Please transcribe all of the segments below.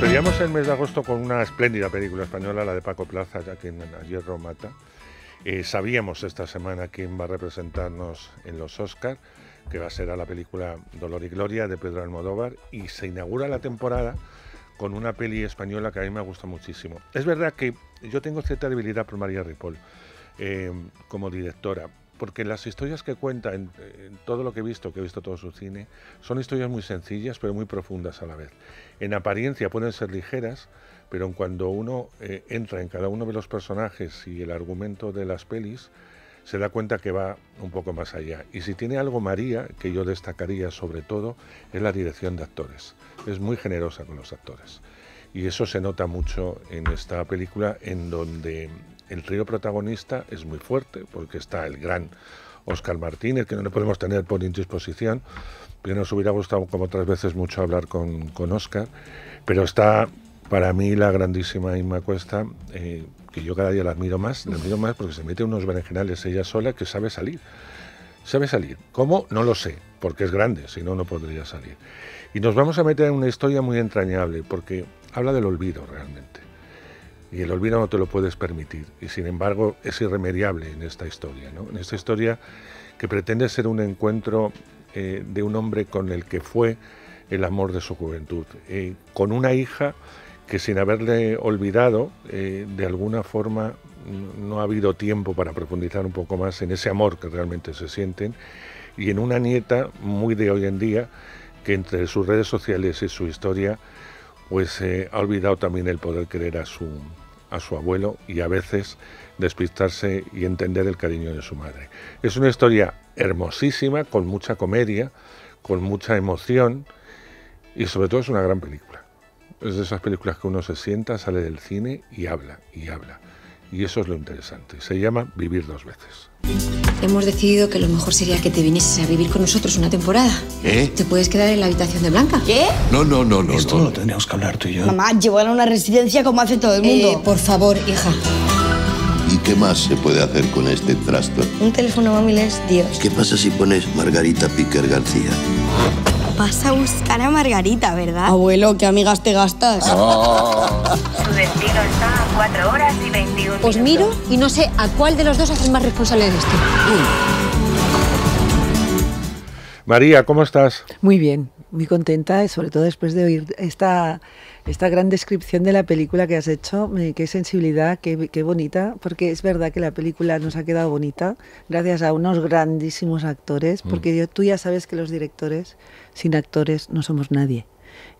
Despedíamos el mes de agosto con una espléndida película española, la de Paco Plaza, ya que en hierro mata. Eh, sabíamos esta semana quién va a representarnos en los Oscars, que va a ser a la película Dolor y Gloria de Pedro Almodóvar, y se inaugura la temporada con una peli española que a mí me gusta muchísimo. Es verdad que yo tengo cierta debilidad por María Ripoll eh, como directora, porque las historias que cuenta, en, todo lo que he visto, que he visto todo su cine, son historias muy sencillas pero muy profundas a la vez. En apariencia pueden ser ligeras, pero cuando uno eh, entra en cada uno de los personajes y el argumento de las pelis, se da cuenta que va un poco más allá. Y si tiene algo María, que yo destacaría sobre todo, es la dirección de actores. Es muy generosa con los actores. Y eso se nota mucho en esta película, en donde el río protagonista es muy fuerte, porque está el gran Oscar Martínez, que no le podemos tener por indisposición, que nos hubiera gustado, como otras veces, mucho hablar con, con Oscar, pero está para mí la grandísima Inma Cuesta, eh, que yo cada día la admiro más, la admiro más porque se mete unos berenjenales ella sola que sabe salir. Sabe salir. ¿Cómo? No lo sé, porque es grande, si no, no podría salir. Y nos vamos a meter en una historia muy entrañable, porque habla del olvido realmente y el olvido no te lo puedes permitir. Y sin embargo es irremediable en esta historia, en esta historia que pretende ser un encuentro eh, de un hombre con el que fue el amor de su juventud, eh, con una hija que sin haberle olvidado, eh, de alguna forma no ha habido tiempo para profundizar un poco más en ese amor que realmente se sienten, y en una nieta muy de hoy en día, que entre sus redes sociales y su historia, pues ha olvidado también el poder querer a su, a su abuelo y a veces despistarse y entender el cariño de su madre. Es una historia hermosísima, con mucha comedia, con mucha emoción y sobre todo es una gran película. Es de esas películas que uno se sienta, sale del cine y habla, y habla. Y eso es lo interesante. Se llama Vivir dos veces hemos decidido que lo mejor sería que te vinieses a vivir con nosotros una temporada. ¿Eh? Te puedes quedar en la habitación de Blanca. ¿Qué? No, no, no, no. Esto lo tendríamos que hablar tú y yo. Mamá, llévala a una residencia como hace todo el eh, mundo. Eh, por favor, hija. ¿Y qué más se puede hacer con este trasto? Un teléfono móvil es Dios. ¿Qué pasa si pones Margarita Piquer García? Vas a buscar a Margarita, ¿verdad? Abuelo, ¿qué amigas te gastas? Su destino está a 4 horas y 21 pues Os miro y no sé a cuál de los dos haces más responsable de esto. María, ¿cómo estás? Muy bien muy contenta, sobre todo después de oír esta, esta gran descripción de la película que has hecho. Qué sensibilidad, qué, qué bonita, porque es verdad que la película nos ha quedado bonita gracias a unos grandísimos actores, mm. porque yo, tú ya sabes que los directores sin actores no somos nadie.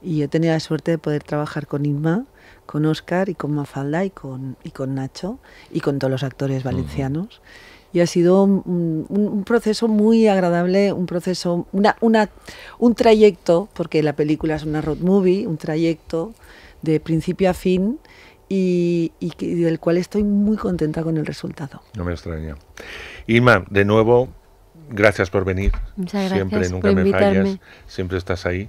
Y yo he tenido la suerte de poder trabajar con Inma, con Oscar y con Mafalda y con, y con Nacho y con todos los actores valencianos y ha sido un, proceso muy agradable, un proceso, una, una, un trayecto, porque la película es una road movie, un trayecto de principio a fin y, del cual estoy muy contenta con el resultado. No me extraña. Irma, de nuevo, gracias por venir. Muchas gracias siempre, nunca me fallas, siempre estás ahí.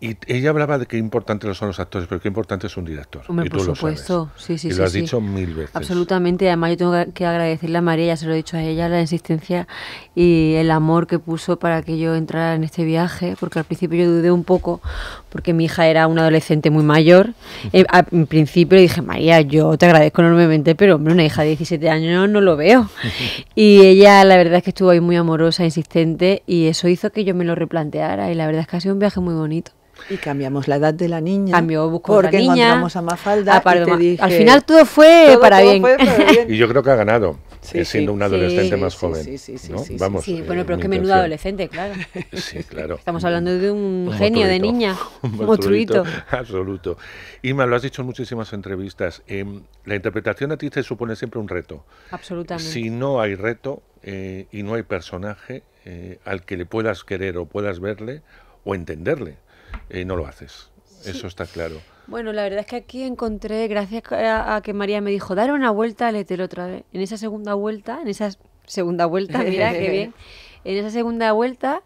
Y ella hablaba de qué importantes son los actores, pero qué importante es un director. y por supuesto, sí, sí, sí, y lo has dicho mil veces. Absolutamente, además yo tengo que agradecerle a María, ya se lo he dicho a ella, la insistencia y el amor que puso para que yo entrara en este viaje, porque al principio yo dudé un poco, porque mi hija era una adolescente muy mayor. Eh, en, principio dije, María, yo te agradezco enormemente, pero una hija de 17 años no, no lo veo. y ella, la verdad es que estuvo ahí muy amorosa, insistente, y eso hizo que yo me lo replanteara, y la verdad es que ha sido un viaje muy bonito. Y cambiamos la edad de la niña. Cambió, porque la a Mafalda. al final todo fue, para, bien. Y yo creo que ha ganado. Eh, siendo un adolescente más joven. Vamos, sí. bueno, eh, pero es que menudo adolescente, claro. Sí, claro. Estamos hablando de un, genio de niña. Un monstruito. Absoluto. Ima, lo has dicho en muchísimas entrevistas. Em, la interpretación a ti supone siempre un reto. Absolutamente. Si no hay reto eh, y no hay personaje al que le puedas querer o puedas verle o entenderle, eh, no lo haces. Eso está claro. Bueno, la verdad es que aquí encontré, gracias a, que María me dijo, dar una vuelta al Etel otra vez. En esa segunda vuelta, en esa segunda vuelta, mira qué bien. En esa segunda vuelta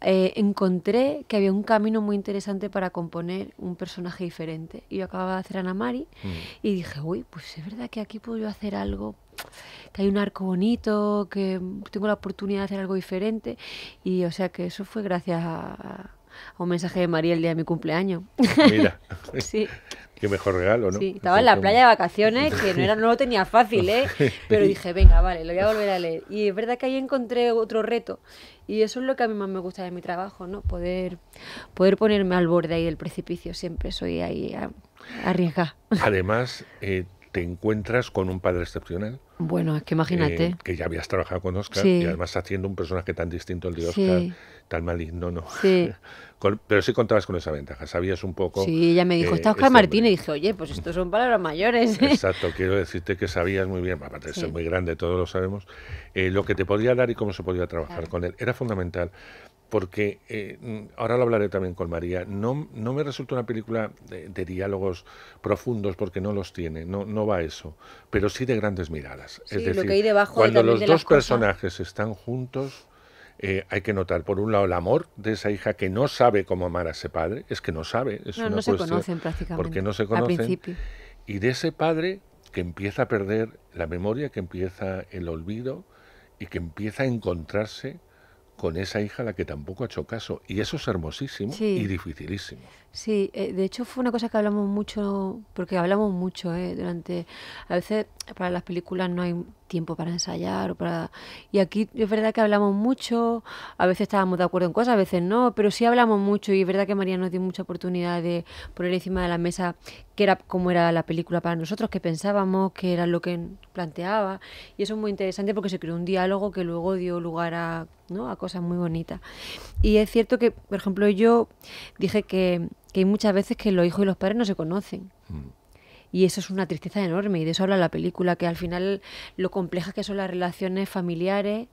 eh, encontré que había un camino muy interesante para componer un personaje diferente. Y yo acababa de hacer a Ana Mari mm. y dije, uy, pues es verdad que aquí puedo hacer algo, que hay un arco bonito, que tengo la oportunidad de hacer algo diferente. Y o sea que eso fue gracias a, un mensaje de María el día de mi cumpleaños. Mira. sí. Qué mejor regalo, ¿no? Sí, estaba en la playa de vacaciones, que no, era, no lo tenía fácil, ¿eh? Pero dije, venga, vale, lo voy a volver a leer. Y es verdad que ahí encontré otro reto. Y eso es lo que a mí más me gusta de mi trabajo, ¿no? Poder, poder ponerme al borde ahí del precipicio. Siempre soy ahí a, Además, eh, te encuentras con un padre excepcional. Bueno, es que imagínate. Eh, que ya habías trabajado con Oscar y además haciendo un personaje tan distinto al de Oscar, tan maligno, ¿no? Sí. pero sí contabas con esa ventaja, sabías un poco. Sí, ella me dijo, eh, está Oscar Martínez. Y dije, oye, pues estos son palabras mayores. Exacto, quiero decirte que sabías muy bien, aparte de ser muy grande, todos lo sabemos, eh, lo que te podía dar y cómo se podía trabajar con él. Era fundamental porque eh, ahora lo hablaré también con María, no, no me resulta una película de, diálogos profundos porque no los tiene, no, no va eso, pero sí de grandes miradas. es decir, cuando los dos personajes están juntos, eh, hay que notar, por un lado, el amor de esa hija que no sabe cómo amar a ese padre, es que no sabe, es no, no se conocen prácticamente. Porque no se conocen. Y de ese padre que empieza a perder la memoria, que empieza el olvido y que empieza a encontrarse con esa hija a la que tampoco ha hecho caso. Y eso es hermosísimo y dificilísimo. Sí, eh, de hecho fue una cosa que hablamos mucho, porque hablamos mucho, eh, durante, a veces para las películas no hay tiempo para ensayar, o para, y aquí es verdad que hablamos mucho, a veces estábamos de acuerdo en cosas, a veces no, pero sí hablamos mucho y es verdad que María nos dio mucha oportunidad de poner encima de la mesa qué era, cómo era la película para nosotros, qué pensábamos, qué era lo que planteaba, y eso es muy interesante porque se creó un diálogo que luego dio lugar a, ¿no? a cosas muy bonitas. Y es cierto que, por ejemplo, yo dije que que hay muchas veces que los hijos y los padres no se conocen. Mm. Y eso es una tristeza enorme y de eso habla la película, que al final lo complejas que son las relaciones familiares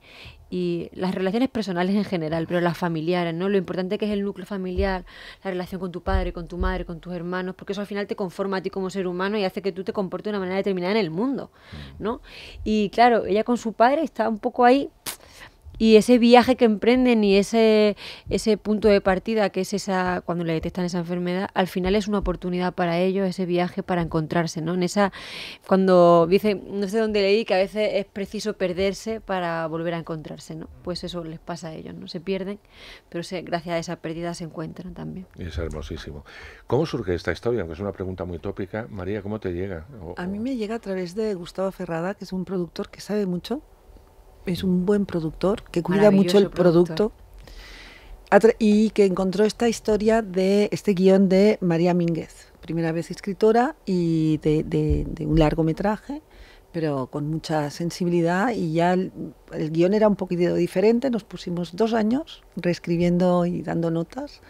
y las relaciones personales en general, pero las familiares, ¿no? Lo importante que es el núcleo familiar, la relación con tu padre, con tu madre, con tus hermanos, porque eso al final te conforma a ti como ser humano y hace que tú te comportes de una manera determinada en el mundo, mm. ¿no? Y claro, ella con su padre está un poco ahí y ese viaje que emprenden y ese, ese punto de partida que es esa cuando le detectan esa enfermedad al final es una oportunidad para ellos ese viaje para encontrarse no en esa cuando dicen, no sé dónde leí que a veces es preciso perderse para volver a encontrarse no pues eso les pasa a ellos no se pierden pero se, gracias a esa pérdida se encuentran también es hermosísimo cómo surge esta historia aunque es una pregunta muy tópica María cómo te llega a mí me llega a través de Gustavo Ferrada que es un productor que sabe mucho es un buen productor, que cuida mucho el producto. Y que encontró esta historia de este guión de María Mínguez, primera vez escritora y de, un largometraje, pero con mucha sensibilidad. Y ya el, guión era un poquito diferente, nos pusimos dos años reescribiendo y dando notas.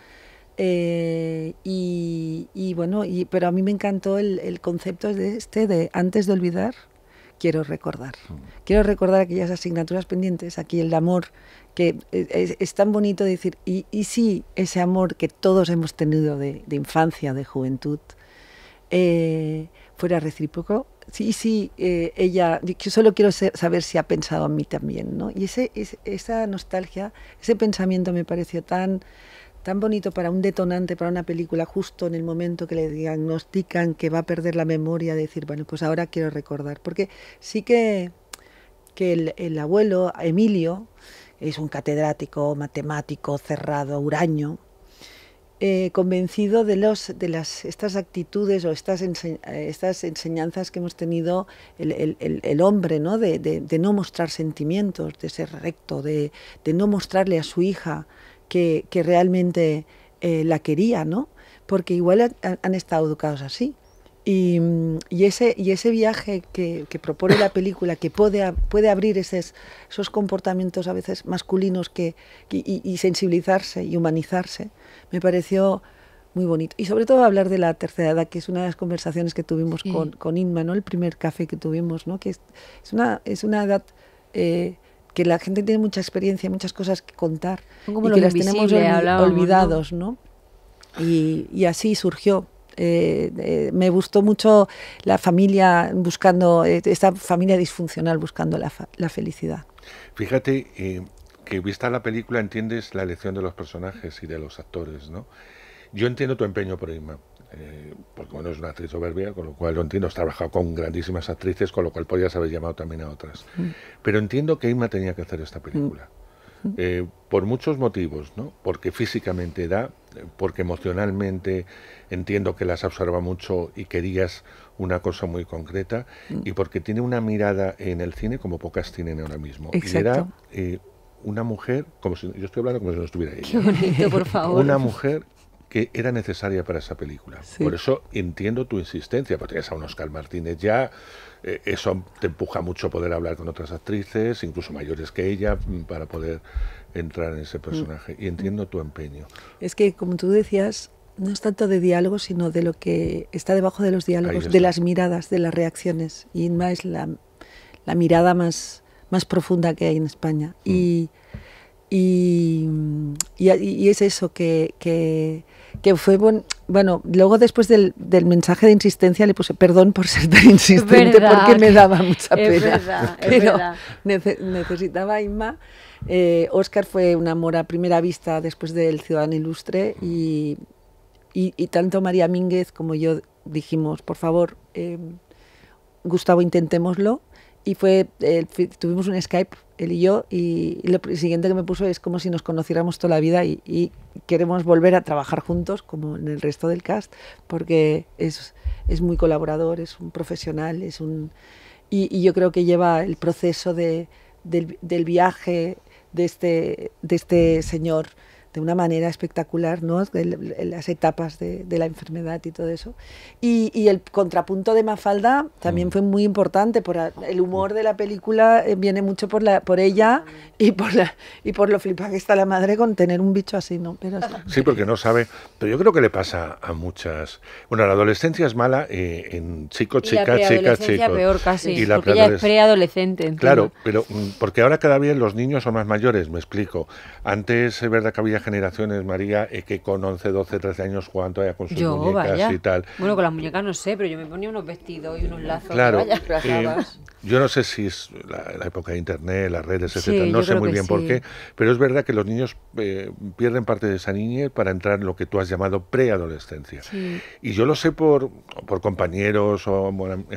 Eh, y, bueno, pero a mí me encantó el, el, concepto de este de antes de olvidar quiero recordar. Quiero recordar aquellas asignaturas pendientes, aquí el amor, que e, e, es, tan bonito decir, y, si ese amor que todos hemos tenido de, infancia, de juventud, eh, fuera recíproco. Sí, sí, eh, ella, yo solo quiero saber si ha pensado en mí también, ¿no? Y ese, esa nostalgia, ese pensamiento me pareció tan tan bonito para un detonante, para una película, justo en el momento que le diagnostican que va a perder la memoria, decir, bueno, pues ahora quiero recordar. Porque sí que, que el, abuelo, Emilio, es un catedrático, matemático, cerrado, huraño, eh, convencido de, de las, estas actitudes o estas, enseñanzas que hemos tenido el, hombre, ¿no? De, de, de, no mostrar sentimientos, de ser recto, de, de no mostrarle a su hija que, realmente eh, la quería, ¿no? Porque igual han, estado educados así. Y, ese, y ese viaje que, propone la película, que puede, puede abrir esos, esos comportamientos a veces masculinos que, y, sensibilizarse y humanizarse, me pareció muy bonito. Y sobre todo hablar de la tercera edad, que es una de las conversaciones que tuvimos con, con, Inma, ¿no? el primer café que tuvimos, ¿no? que es, una, es una edad eh, que la gente tiene mucha experiencia, muchas cosas que contar Como y que las tenemos olvidados, ¿no? Y, así surgió. Eh, eh, me gustó mucho la familia buscando, eh, esta familia disfuncional buscando la, la felicidad. Fíjate que vista la película entiendes la elección de los personajes y de los actores, ¿no? Yo entiendo tu empeño por Irma eh, porque bueno, es una actriz soberbia, con lo cual lo entiendo, has trabajado con grandísimas actrices, con lo cual podrías haber llamado también a otras. Mm. Pero entiendo que Inma tenía que hacer esta película, mm. Mm. Eh, por muchos motivos, ¿no? Porque físicamente da, porque emocionalmente entiendo que las absorba mucho y querías una cosa muy concreta, y porque tiene una mirada en el cine como pocas tienen ahora mismo. Y era, eh, una mujer, como si, yo estoy hablando como si no estuviera ella. por favor. Una mujer era necesaria para esa película. Por eso entiendo tu insistencia, porque es a un Oscar Martínez ya, eh, eso te empuja mucho a poder hablar con otras actrices, incluso mayores que ella, mm, para poder entrar en ese mm. personaje. Y entiendo tu empeño. Es que, como tú decías, no es tanto de diálogo, sino de lo que está debajo de los diálogos, de las miradas, de las reacciones. Y Inma es la, mirada más, más profunda que hay en España. Mm. Y, y, y, es eso, que, que fue, bueno, luego después del, mensaje de insistencia le puse perdón por ser tan insistente porque me daba mucha pena. Es verdad, es verdad. necesitaba Inma. Oscar eh, fue un amor a primera vista después del Ciudadano Ilustre y, tanto María Mínguez como yo dijimos, por favor, eh, Gustavo, intentémoslo y fue eh, tuvimos un Skype él y yo y, lo siguiente que me puso es como si nos conociéramos toda la vida y, queremos volver a trabajar juntos como en el resto del cast porque es, es muy colaborador, es un profesional, es un y, yo creo que lleva el proceso del, del viaje de este, de este señor de una manera espectacular, ¿no? las etapas de, la enfermedad y todo eso. Y, el contrapunto de Mafalda también mm. fue muy importante, por el humor de la película eh, viene mucho por, la, por ella y por, la, y por lo flipa que está la madre con tener un bicho así, ¿no? Pero sí. porque no sabe, pero yo creo que le pasa a muchas. Bueno, la adolescencia es mala eh, en chico, chica, y la chica, peor casi, y la porque es preadolescente. Claro, pero mm, porque ahora cada vez los niños son más mayores, me explico. Antes es verdad que había generaciones, María, es eh, que con 11, 12, 13 años juegan todavía con sus muñecas y tal. Bueno, con las muñecas no sé, pero yo me ponía unos vestidos y unos lazos. Claro, yo no sé si es la, época de Internet, las redes, etcétera, no sé muy bien por qué, pero es verdad que los niños eh, pierden parte de esa niñez para entrar en lo que tú has llamado preadolescencia. Y yo lo sé por, por compañeros o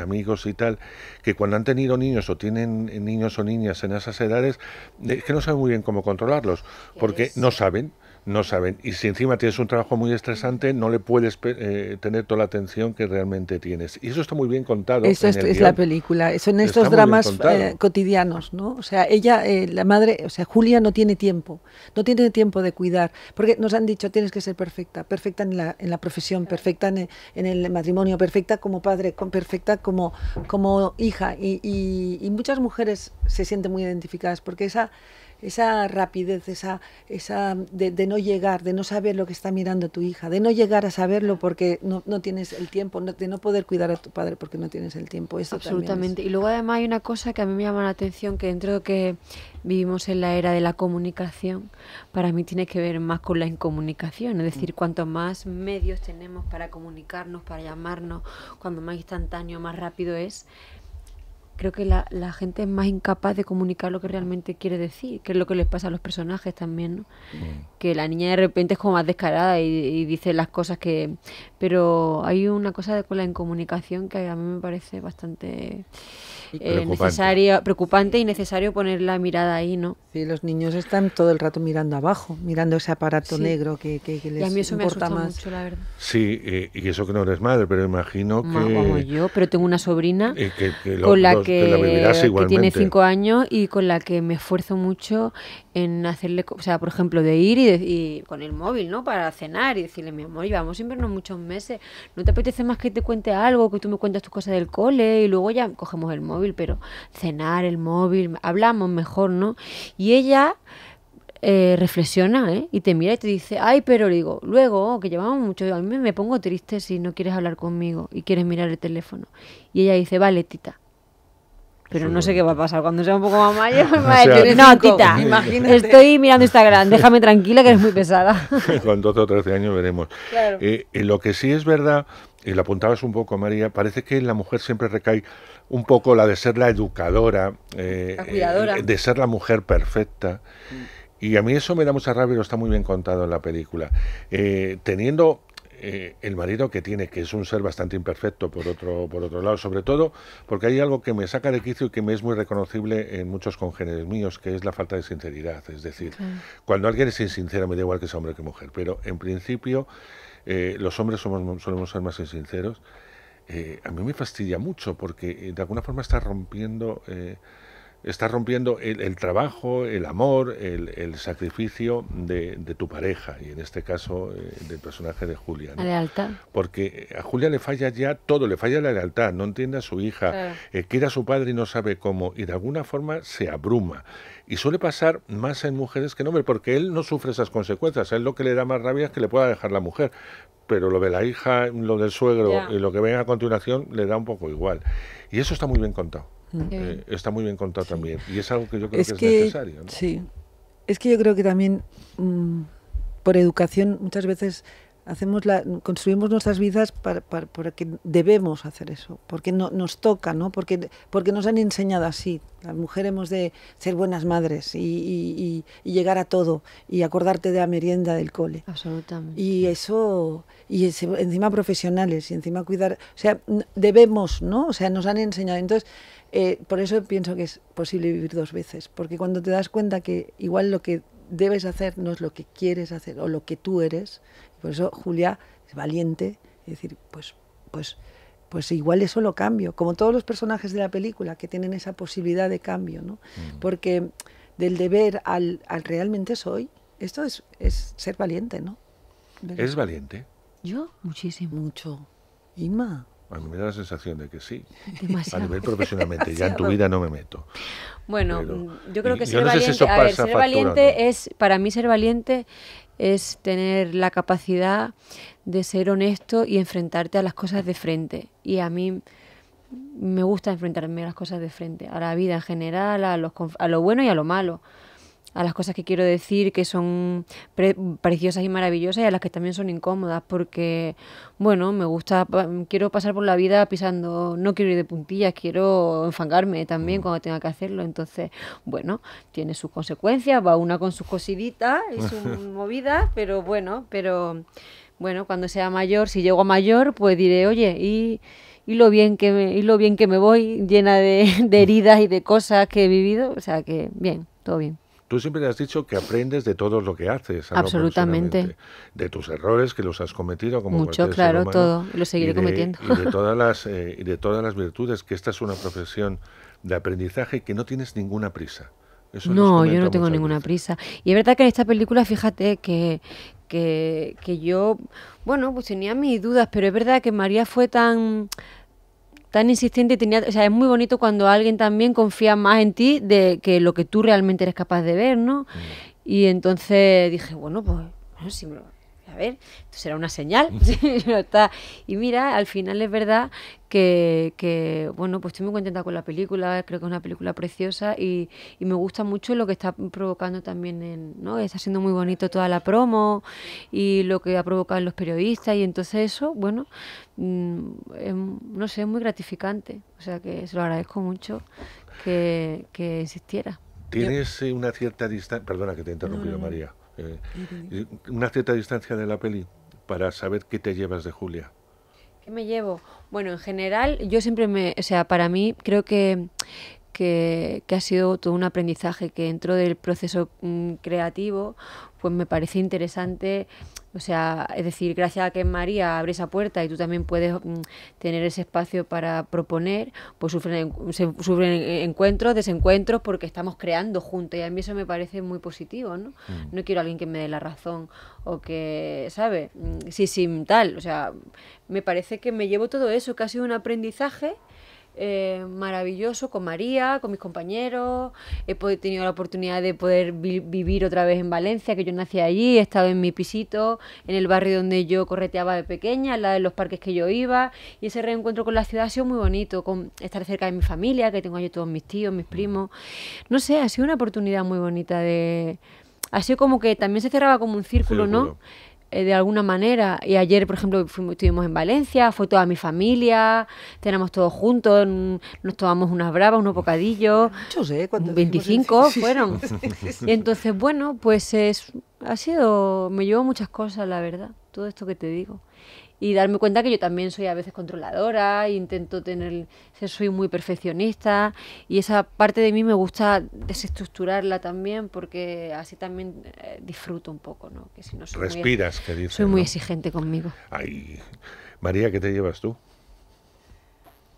amigos y tal, que cuando han tenido niños o tienen niños o niñas en esas edades, eh, es que no saben muy bien cómo controlarlos, porque no saben, no saben. Y si encima tienes un trabajo muy estresante, no le puedes eh, tener toda la atención que realmente tienes. Y eso está muy bien contado. Eso es, la película, en estos dramas eh, cotidianos, ¿no? O sea, ella, eh, la madre, o sea, Julia no tiene tiempo, no tiene tiempo de cuidar, porque nos han dicho, tienes que ser perfecta, perfecta en la, en la profesión, perfecta en, el matrimonio, perfecta como padre, perfecta como, como hija. y muchas mujeres se sienten muy identificadas porque esa esa rapidez, esa, esa de, no llegar, de no saber lo que está mirando tu hija, de no llegar a saberlo porque no, tienes el tiempo, de no poder cuidar a tu padre porque no tienes el tiempo. Eso Absolutamente. Y luego además hay una cosa que a mí me llama la atención, que dentro de que vivimos en la era de la comunicación, para mí tiene que ver más con la incomunicación, es decir, mm. cuanto más medios tenemos para comunicarnos, para llamarnos, cuando más instantáneo, más rápido es, creo que la, la, gente es más incapaz de comunicar lo que realmente quiere decir, que es lo que les pasa a los personajes también, mm. Que la niña de repente es como más descarada y, dice las cosas que... Pero hay una cosa con la incomunicación que a mí me parece bastante eh, preocupante. Necesaria, preocupante y necesario poner la mirada ahí, ¿no? Sí, los niños están todo el rato mirando abajo, mirando ese aparato negro que, que, les y a mí eso me mucho, la verdad. Sí, y eso que no eres madre, pero imagino que... como yo, pero tengo una sobrina con la que que, tiene cinco años y con la que me esfuerzo mucho en hacerle, o sea, por ejemplo, de ir y, con el móvil, ¿no? Para cenar y decirle, mi amor, llevamos siempre vernos muchos meses, ¿no te apetece más que te cuente algo, que tú me cuentas tus cosas del cole y luego ya cogemos el móvil, pero cenar, el móvil, hablamos mejor, ¿no? Y ella... Eh, reflexiona ¿eh? y te mira y te dice, ay, pero digo, luego, que llevamos mucho, a mí me pongo triste si no quieres hablar conmigo y quieres mirar el teléfono. Y ella dice, vale, tita, pero no sé qué va a pasar cuando sea un poco más mayor. no, tita, estoy mirando Instagram, déjame tranquila que eres muy pesada. Con 12 o 13 años veremos. Eh, eh, lo que sí es verdad, y lo apuntabas un poco, María, parece que en la mujer siempre recae un poco la de ser la educadora, eh, la de ser la mujer perfecta. Mm. Y a mí eso me da mucha rabia, lo está muy bien contado en la película. teniendo eh, el marido que tiene, que es un ser bastante imperfecto por otro, por otro lado, sobre todo porque hay algo que me saca de quicio y que me es muy reconocible en muchos congéneres míos, que es la falta de sinceridad. Es decir, cuando alguien es insincero, me da igual que sea hombre que mujer, pero en principio eh, los hombres somos, solemos ser más insinceros. Eh, a mí me fastidia mucho porque de alguna forma está rompiendo estás rompiendo el, trabajo, el amor, el, sacrificio de, tu pareja, y en este caso eh, del personaje de Julia. La lealtad. Porque a Julia le falla ya todo, le falla la lealtad, no entiende a su hija, eh, quiere a su padre y no sabe cómo, y de alguna forma se abruma. Y suele pasar más en mujeres que en hombres, porque él no sufre esas consecuencias, él lo que le da más rabia es que le pueda dejar la mujer, pero lo de la hija, lo del suegro y lo que venga a continuación le da un poco igual. Y eso está muy bien contado. Eh, está muy bien contado también. Y es algo que yo creo que, es necesario. Sí. Es que yo creo que también mm, por educación muchas veces hacemos la, construimos nuestras vidas para, que debemos hacer eso, porque no, nos toca, ¿no? Porque, porque nos han enseñado así. Las mujeres hemos de ser buenas madres y, llegar a todo y acordarte de la merienda del cole. Absolutamente. Y eso, y encima profesionales, y encima cuidar, o sea, debemos, ¿no? O sea, nos han enseñado. Entonces, eh, por eso pienso que es posible vivir dos veces, porque cuando te das cuenta que igual lo que debes hacer no es lo que quieres hacer o lo que tú eres, por eso Julia es valiente es decir, pues, pues, pues igual eso lo cambio, como todos los personajes de la película que tienen esa posibilidad de cambio, ¿no? Mm. Porque del deber al, al, realmente soy, esto es, es ser valiente, ¿no? ¿Es valiente? Yo, muchísimo. Mucho. Inma. A mí me da la sensación de que sí. A nivel profesionalmente, ya en tu vida no me meto. Bueno, mm, yo creo que ser valiente, es, para mí ser valiente es tener la capacidad de ser honesto y enfrentarte a las cosas de frente. Y a mí me gusta enfrentarme a las cosas de frente, a la vida en general, a, los, a lo bueno y a lo malo a las cosas que quiero decir, que son preciosas y maravillosas, y a las que también son incómodas, porque, bueno, me gusta, quiero pasar por la vida pisando, no quiero ir de puntillas, quiero enfangarme también mm. cuando tenga que hacerlo. Entonces, bueno, tiene sus consecuencias, va una con sus cosiditas y sus movidas, pero bueno, pero bueno, cuando sea mayor, si llego a mayor, pues diré, oye, y, y lo bien que me, y lo bien que me voy, llena de, de mm. heridas y de cosas que he vivido, o sea que bien, todo bien. Tú siempre has dicho que aprendes de todo lo que haces. Absolutamente. De tus errores que los has cometido como Mucho, claro, todo. Lo seguiré cometiendo. Y de, todas las, eh, de todas las virtudes, que esta es una profesión de aprendizaje que no tienes ninguna prisa. no, yo no tengo ninguna prisa. Y es verdad que en esta película, fíjate que, que, que yo, bueno, pues tenía mis dudas, pero es verdad que María fue tan tan insistente y tenía, o sea, es muy bonito cuando alguien también confía más en ti de que lo que tú realmente eres capaz de ver, ¿no? Mm. Y entonces dije, bueno, pues, sí me lo, ver, será una señal. Y mira, al final es verdad que, bueno, pues estoy muy contenta con la película, creo que es una película preciosa y, me gusta mucho lo que está provocando también, ¿no? Está siendo muy bonito toda la promo y lo que ha provocado en los periodistas y entonces eso, bueno, mm, no sé, es muy gratificante. O sea que se lo agradezco mucho que, existiera. Tienes eh, una cierta distancia, perdona que te he María eh, una cierta distancia de la peli para saber qué te llevas de Julia. ¿Qué me llevo? Bueno, en general, yo siempre me, o sea, para mí creo que que, que, ha sido todo un aprendizaje que dentro del proceso mm, creativo pues me parece interesante o sea, es decir, gracias a que María abre esa puerta y tú también puedes mm, tener ese espacio para proponer, pues sufren, se, sufren encuentros, desencuentros, porque estamos creando juntos. Y a mí eso me parece muy positivo, ¿no? Mm. No quiero a alguien que me dé la razón o que, ¿sabe? Sí, sí, tal. O sea, me parece que me llevo todo eso, que ha sido un aprendizaje eh, maravilloso con María, con mis compañeros. He tenido la oportunidad de poder vivir otra vez en Valencia, que yo nací allí, he estado en mi pisito, en el barrio donde yo correteaba de pequeña, en la de los parques que yo iba. Y ese reencuentro con la ciudad ha sido muy bonito, con estar cerca de mi familia, que tengo allí todos mis tíos, mis primos. No sé, ha sido una oportunidad muy bonita de... Ha sido como que también se cerraba como un círculo. ¿no? Eh, de alguna manera. Y ayer, por ejemplo, fuimos, estuvimos en Valencia, fue toda mi familia, tenemos todos juntos, nos tomamos unas bravas, unos bocadillos. Muchos, 25 ¿eh? fueron. y entonces, bueno, pues es, ha sido, me llevó muchas cosas, la verdad, todo esto que te digo y darme cuenta que yo también soy a veces controladora, intento tener, soy muy perfeccionista y esa parte de mí me gusta desestructurarla también porque así también eh, disfruto un poco, ¿no? Que si no Respiras, que dices, Soy muy exigente conmigo. Ay, María, ¿qué te llevas tú?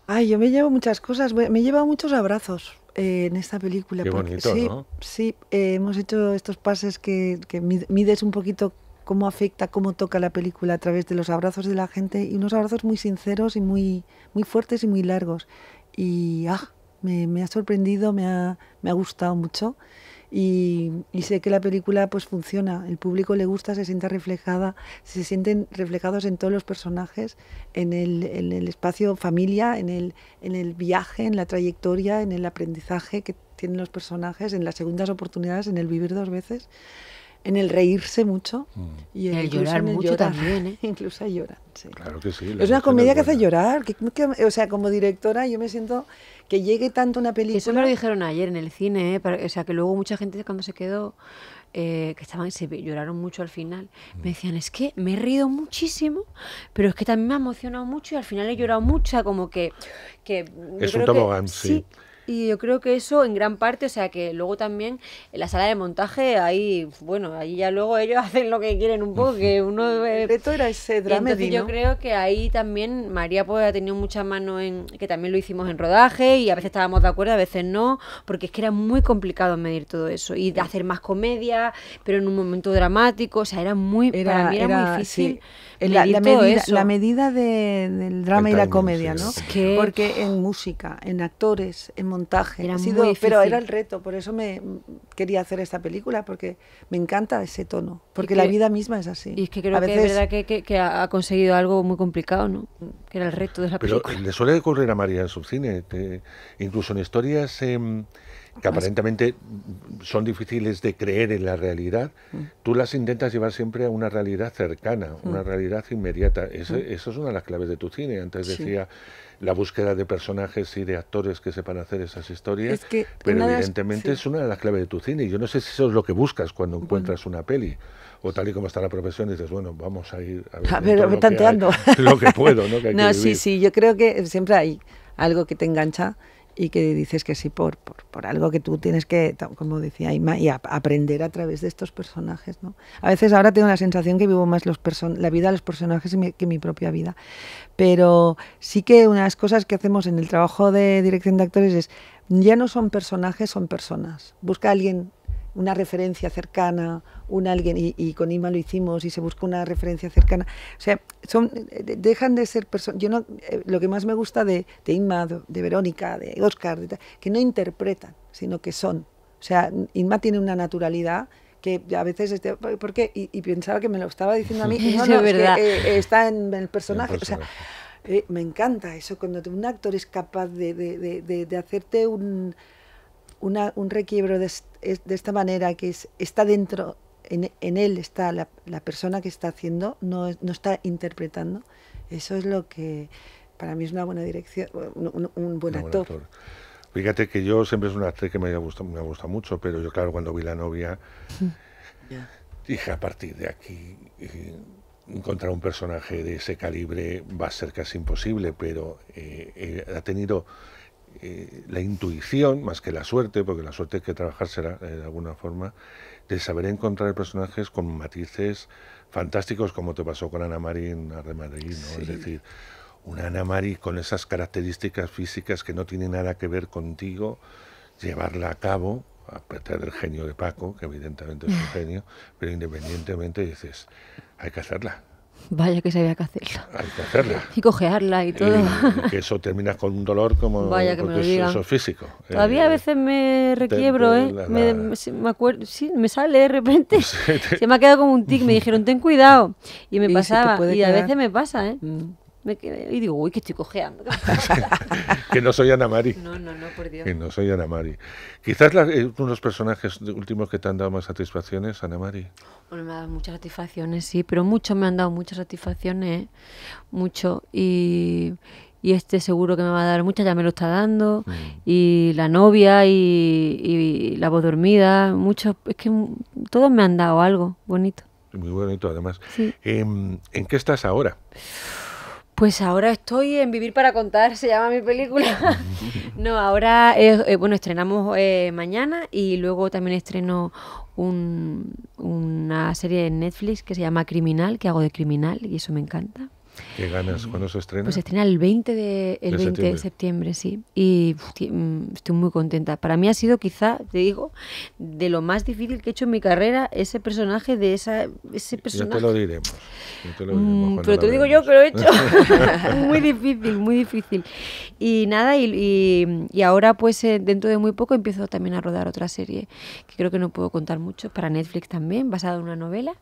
Ay, yo me llevo muchas cosas, me he llevado muchos abrazos eh, en esta película. Qué porque, sí, sí eh, hemos hecho estos pases que, que mides un poquito cómo afecta, cómo toca la película a través de los abrazos de la gente y unos abrazos muy sinceros y muy, muy fuertes y muy largos. Y ah, me, ha sorprendido, me ha, me ha gustado mucho y, sé que la película pues funciona, el público le gusta, se siente reflejada, se sienten reflejados en todos los personajes, en el, en el espacio familia, en el, en el viaje, en la trayectoria, en el aprendizaje que tienen los personajes, en las segundas oportunidades, en el vivir dos veces en el reírse mucho mm. y en el llorar mucho también. ¿eh? Incluso lloran. Claro que sí. Es una comedia que hace llorar. o sea, como directora yo me siento que llegue tanto una película. Eso me lo dijeron ayer en el cine, ¿eh? o sea, que luego mucha gente cuando se quedó, eh, que estaban, se lloraron mucho al final, me mm. decían, es que me he reído muchísimo, pero es que también me ha emocionado mucho y al final he llorado mucho, como que... que es un tobogán, sí. sí y yo creo que eso en gran parte, o sea que luego también en la sala de montaje, ahí, bueno, ahí ya luego ellos hacen lo que quieren un poco, que uno... Eh, era ese drama. Entonces yo creo que ahí también María pues ha tenido mucha mano en... que también lo hicimos en rodaje y a veces estábamos de acuerdo, a veces no, porque es que era muy complicado medir todo eso y hacer más comedia, pero en un momento dramático, o sea, era muy... muy difícil la, medida, del drama y la comedia, ¿no? Porque en música, en actores, en montaje, ha sido, pero era el reto, por eso me quería hacer esta película, porque me encanta ese tono, porque la vida misma es así. Y es que creo que es verdad que, ha conseguido algo muy complicado, ¿no? Que era el reto de la película. Pero le suele ocurrir a María en su cine, incluso en historias... Em, que aparentemente son difíciles de creer en la realidad, mm. tú las intentas llevar siempre a una realidad cercana, una mm. realidad inmediata. Mm. Eso, es una de las claves de tu cine. Antes decía la búsqueda de personajes y de actores que sepan hacer esas historias, pero evidentemente es una de las claves de tu cine. Yo no sé si eso es lo que buscas cuando encuentras una peli o tal y como está la profesión, dices, bueno, vamos a ir a ver, a ver tanteando. lo que puedo. No, que hay no sí, sí, yo creo que siempre hay algo que te engancha y que dices que sí por, por, algo que tú tienes que, como decía Ima, aprender a través de estos personajes. ¿no? A veces ahora tengo la sensación que vivo más los la vida de los personajes que mi propia vida, pero sí que unas cosas que hacemos en el trabajo de dirección de actores es, ya no son personajes, son personas. Busca a alguien una referencia cercana, un alguien, y, con Inma lo hicimos, y se busca una referencia cercana. O sea, son, dejan de ser personas. Yo no, eh, lo que más me gusta de, de Inma, de, Verónica, de Oscar, que no interpretan, sino que son. O sea, Inma tiene una naturalidad que a veces este, ¿por qué? Y, pensaba que me lo estaba diciendo a mí no, verdad. Eh, eh, está en el personaje, o sea me encanta eso cuando un actor es capaz de, de, de hacerte un un requiebro de, esta manera que está dentro, en, él está la, persona que está haciendo, no, está interpretando, eso es lo que para mí es una buena dirección, un, buen, actor. Fíjate que yo siempre es un actor que me ha gustado, me mucho, pero yo claro, cuando vi la novia, dije a partir de aquí, eh, encontrar un personaje de ese calibre va a ser casi imposible, pero eh, eh, ha tenido eh, la intuición, más que la suerte, porque la suerte hay que trabajar será eh, de alguna forma, de saber encontrar personajes con matices fantásticos, como te pasó con Ana Marín de Madrid, Es decir, una Ana María con esas características físicas que no tienen nada que ver contigo, llevarla a cabo, a pesar del genio de Paco, que evidentemente es un genio, pero independientemente dices, hay que hacerla, Vaya que se había que hacerla. Hay que hacerla. Y cojearla y todo. eso terminas con un dolor como Vaya que me físico. Todavía a eh, veces me requiebro, ¿eh? me, acuerdo, sí, me sale de repente. Se me ha quedado como un tic. Me dijeron, ten cuidado. Y me pasaba. Y a veces me pasa, ¿eh? Mm y digo, uy, que estoy cojeando. que no soy Ana Mari. No, no, no, por Dios. Que no soy Ana Mari. Quizás la, eh, uno de los personajes últimos que te han dado más satisfacciones, Ana Mari. Bueno, me ha dado muchas satisfacciones, sí, pero muchos me han dado muchas satisfacciones, ¿eh? mucho. Y, este seguro que me va a dar muchas, ya me lo está dando. Mm. Y la novia y, la voz dormida, muchos, es que todos me han dado algo bonito. Muy bonito, además. Em, ¿En qué estás ahora? Pues ahora estoy en Vivir para Contar, se llama mi película. no, ahora, eh, bueno, estrenamos eh, mañana y luego también estreno una serie en Netflix que se llama Criminal, que hago de criminal y eso me encanta. ¿Qué ganas? ¿Cuándo se estrena? Pues se estrena el 20 de, septiembre. sí. Y mm, estoy muy contenta. Para mí ha sido quizá, te digo, de lo más difícil que he hecho en mi carrera ese personaje de esa ese personaje. Ya te lo diremos. Mm, pero te lo digo yo que lo he hecho. muy difícil, muy difícil. Y nada, y, ahora pues eh, dentro de muy poco empiezo también a rodar otra serie que creo que no puedo contar mucho, para Netflix también, basada en una novela.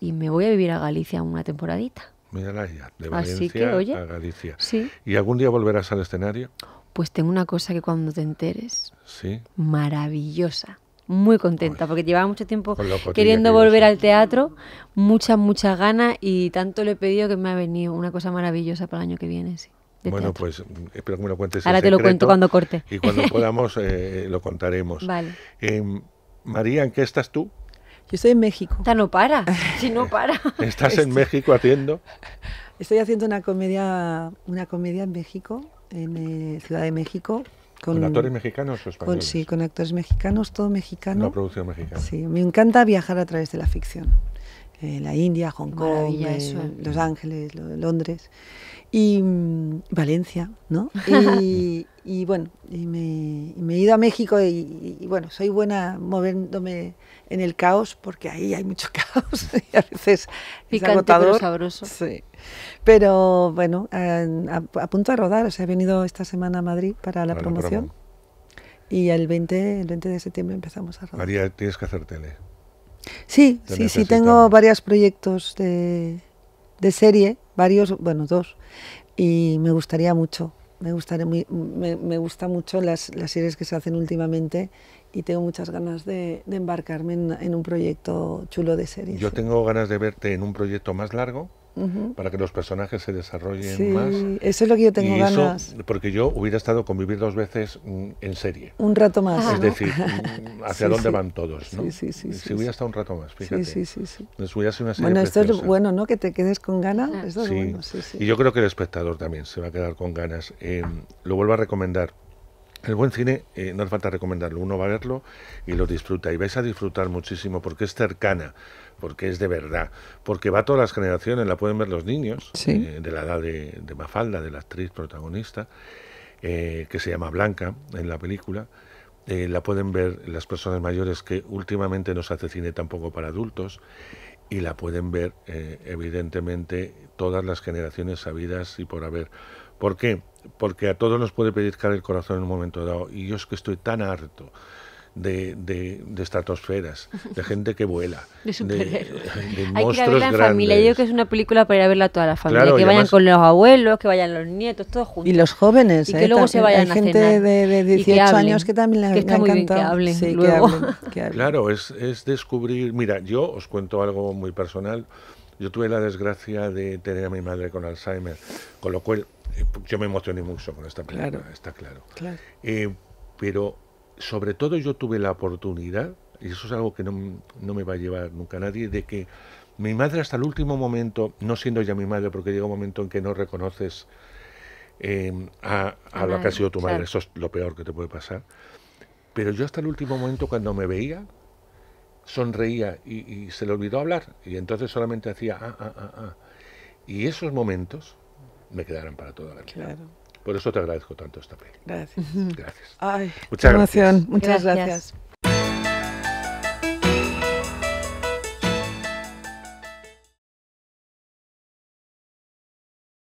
Y me voy a vivir a Galicia una temporadita ya, de Valencia a Galicia. ¿Y algún día volverás al escenario? Pues tengo una cosa que cuando te enteres, ¿Sí? maravillosa. Muy contenta, porque llevaba mucho tiempo queriendo volver al teatro, muchas, muchas ganas y tanto le he pedido que me ha venido una cosa maravillosa para el año que viene. Bueno, pues espero que me lo cuentes. Ahora te lo cuento cuando corte. Y cuando podamos eh, lo contaremos. Vale. Eh, María, ¿en qué estás tú? Yo estoy en México. Esta no para, si no para. ¿Estás en México haciendo? Estoy haciendo una comedia, una comedia en México, en eh, Ciudad de México. Con, actores mexicanos o Con, sí, con actores mexicanos, todo mexicano. Una producción mexicana. Sí, me encanta viajar a través de la ficción. Eh, la India, Hong Kong, eh, Los Ángeles, Londres y mm, Valencia, ¿no? Y, bueno, y me, he ido a México y, bueno, soy buena moviéndome en el caos porque ahí hay mucho caos y a veces es Pero sabroso. Pero bueno, a, a, punto de rodar, o ha he venido esta semana a Madrid para la promoción y el 20, el 20 de septiembre empezamos a rodar. María, tienes que hacer tele. Sí, sí, sí, tengo varios proyectos de de serie, varios, bueno, dos, y me gustaría mucho. Me, gustaría me, gusta mucho las, las, series que se hacen últimamente y tengo muchas ganas de, embarcarme en, en, un proyecto chulo de series. Yo tengo ganas de verte en un proyecto más largo, para que los personajes se desarrollen sí, Eso es lo que yo tengo ganas. porque yo hubiera estado convivir dos veces mm, en serie. Un rato más. es decir, mm, hacia dónde van todos, ¿no? Sí, sí, Si hubiera estado un rato más, fíjate. Sí, sí, sí. una serie bueno, esto es bueno, ¿no? Que te quedes con ganas. Ah. Y yo creo que el espectador también se va a quedar con ganas. Eh, lo vuelvo a recomendar. El buen cine eh, no hace falta recomendarlo, uno va a verlo y lo disfruta y vais a disfrutar muchísimo porque es cercana, porque es de verdad, porque va a todas las generaciones, la pueden ver los niños eh, de la edad de, Mafalda, de la actriz protagonista, eh, que se llama Blanca en la película. la pueden ver las personas mayores que últimamente no se hace cine tampoco para adultos y la pueden ver evidentemente todas las generaciones sabidas y por haber ¿Por qué? Porque a todos nos puede pedir caer el corazón en un momento dado. Y yo es que estoy tan harto de, de, de estratosferas, de gente que vuela, de, Hay que en familia. Yo creo que es una película para ir a verla toda la familia. que vayan con los abuelos, que vayan los nietos, todos juntos. Y los jóvenes, ¿eh? que luego se vayan a Hay gente de, de 18 años que también les ha que hablen Claro, es, es descubrir. Mira, yo os cuento algo muy personal. Yo tuve la desgracia de tener a mi madre con Alzheimer, con lo cual eh, yo me emocioné mucho con esta película, claro. está claro. claro. Eh, pero sobre todo yo tuve la oportunidad, y eso es algo que no, no, me va a llevar nunca nadie, de que mi madre hasta el último momento, no siendo ya mi madre, porque llega un momento en que no reconoces em, a, lo que ha sido tu madre, eso es lo peor que te puede pasar, pero yo hasta el último momento cuando me veía, sonreía y, y se le olvidó hablar, y entonces solamente hacía, ah, ah, ah, ah. Y esos momentos me quedarán para toda la vida. Por eso te agradezco tanto esta peli. Gracias. Gracias. Ay, gracias. Muchas gracias.